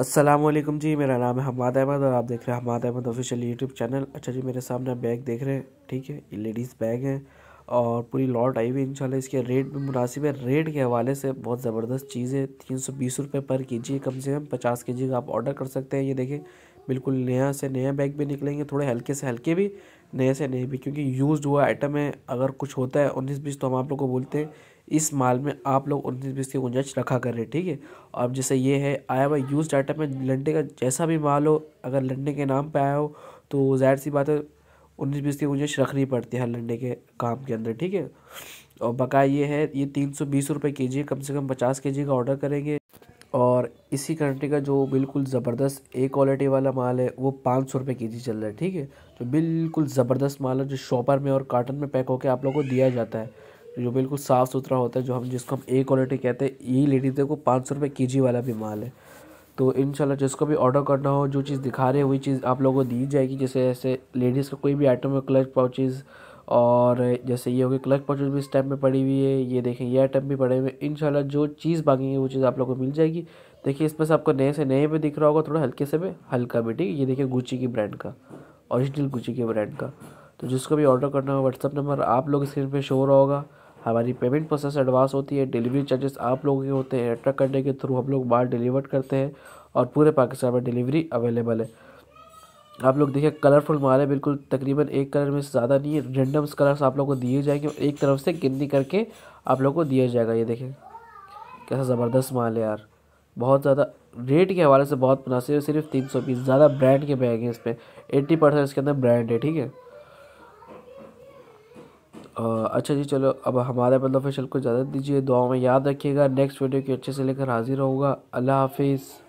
असलम जी मेरा नाम है हमाद अहमद और आप देख रहे हैं Hamad Ahmad official YouTube channel अच्छा जी मेरे सामने बैग देख रहे हैं ठीक है ये लेडीज़ बैग है और पूरी लॉट आई हुई इंशाल्लाह इसके रेट भी मुनासिब है रेट के हवाले से बहुत ज़बरदस्त चीज़ है तीन सौ बीस रुपये पर के जी कम से कम पचास के जी का आप ऑर्डर कर सकते हैं ये देखें बिल्कुल नया से नया बैग भी निकलेंगे थोड़े हल्के से हल्के भी नए से नए भी क्योंकि यूज़ हुआ आइटम है अगर कुछ होता है उन्नीस बीस तो हम आप लोग को बोलते हैं इस माल में आप लोग उन्नीस बीस की गुंजाइश रखा करें ठीक है अब जैसे ये है आया हुआ यूज आइटम है लंडे का जैसा भी माल हो अगर लंडे के नाम पर आया हो तो जाहिर सी बात है उन्नीस बीस की गुंजाइश रखनी पड़ती है हर लंडे के काम के अंदर ठीक है और बकाया ये है ये तीन सौ बीस रुपये के जी कम से कम पचास के जी का ऑर्डर करेंगे और इसी कंट्री का जो बिल्कुल ज़बरदस्त ए क्वालिटी वाला माल है वो पाँच सौ रुपये के जी चल रहा है ठीक है जो तो बिल्कुल ज़बरदस्त माल है जो शॉपर में और कार्टन में पैक होकर आप लोगों को दिया जाता है जो बिल्कुल साफ़ सुथरा होता है जो हम जिसको हम ए क्वालिटी कहते हैं ये लेडीज़ देखो पाँच सौ रुपये के जी वाला भी माल है तो इन जिसको भी ऑर्डर करना हो जो चीज़ दिखा रहे वही चीज़ आप लोगों को दी जाएगी जैसे ऐसे लेडीज़ का कोई भी आइटम है क्लच पाउचेज़ और जैसे ये गया क्लर्क पॉचर भी इस टाइम में पड़ी हुई है ये देखें ये आइटम भी पड़े हुए हैं इन जो चीज़ है वो चीज़ आप लोग को मिल जाएगी देखिए इसमें से आपको नए से नए में दिख रहा होगा थोड़ा हल्के से भी हल्का भी ठीक है ये देखिए गुची की ब्रांड का ओरिजिनल गुची के ब्रांड का तो जिसको भी ऑर्डर करना हो व्हाट्सअप नंबर आप लोग स्क्रीन पर शो रहा होगा हमारी पेमेंट प्रोसेस एडवांस होती है डिलीवरी चार्जेस आप लोगों के होते हैं ट्रक करने के थ्रू हम लोग बाहर डिलीवर करते हैं और पूरे पाकिस्तान में डिलीवरी अवेलेबल है आप लोग देखिए कलरफुल माल है बिल्कुल तकरीबन एक कलर में ज़्यादा नहीं है रेंडम्स कलर्स आप लोग को दिए जाएंगे और एक तरफ से गिनती करके आप लोग को दिया जाएगा ये देखें कैसा ज़बरदस्त माल है यार बहुत ज़्यादा रेट के हवाले से बहुत मुनासिब है सिर्फ तीन सौ पीस ज़्यादा ब्रांड के बैग हैं इस पर एट्टी परसेंट इसके अंदर ब्रांड है ठीक है अच्छा जी चलो अब हमारे मतलब फेशल को इजाज़त दीजिए दुआ में याद रखिएगा नेक्स्ट वीडियो की अच्छे से लेकर हाजिर होगा अल्लाह हाफिज़